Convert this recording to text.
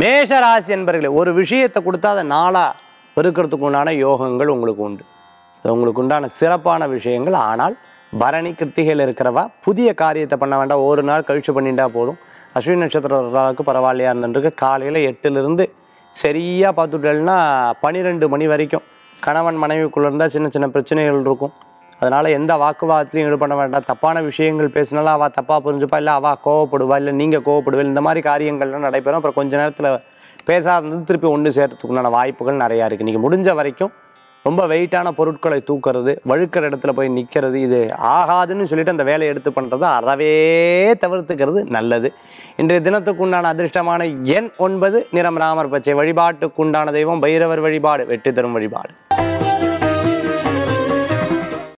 மேஷ ராசி என்பர்களே ஒரு விஷயத்தை கொடுத்தா அதை நாளாக பெருக்கிறதுக்கு உண்டான யோகங்கள் உங்களுக்கு உண்டு உங்களுக்கு உண்டான சிறப்பான விஷயங்கள் ஆனால் பரணி கிருத்திகள் இருக்கிறவா புதிய காரியத்தை பண்ண வேண்டாம் ஒரு நாள் கழிச்சு பண்ணிட்டா போதும் அஸ்வினி நட்சத்திரக்கு பரவாயில்லையா இருந்துருக்கு காலையில் எட்டுலேருந்து சரியாக பார்த்துட்டேன்னா பன்னிரெண்டு மணி வரைக்கும் கணவன் மனைவிக்குள்ளே இருந்தால் சின்ன சின்ன பிரச்சனைகள் இருக்கும் அதனால் எந்த வாக்குவாதத்துலையும் ஈடுபட வேண்டாம் தப்பான விஷயங்கள் பேசினாலும் அவள் தப்பாக புரிஞ்சுப்பா இல்லை அவள் கோவப்படுவா இல்லை நீங்கள் கோவப்படுவா இந்த மாதிரி காரியங்கள்லாம் நடைபெறும் அப்புறம் கொஞ்ச நேரத்தில் பேசாதது திருப்பி ஒன்று சேர்கிறதுக்குண்டான வாய்ப்புகள் நிறையா இருக்குது நீங்கள் முடிஞ்ச வரைக்கும் ரொம்ப வெயிட்டான பொருட்களை தூக்கிறது வழுக்கிற இடத்துல போய் நிற்கிறது இது ஆகாதுன்னு சொல்லிட்டு அந்த வேலையை எடுத்து பண்ணுறது அறவே தவிர்த்துக்கிறது நல்லது இன்றைய தினத்துக்குண்டான அதிர்ஷ்டமான எண் ஒன்பது நிறம் ராமர் பச்சை வழிபாட்டுக்குண்டான தெய்வம் பைரவர் வழிபாடு வெற்றி தரும் வழிபாடு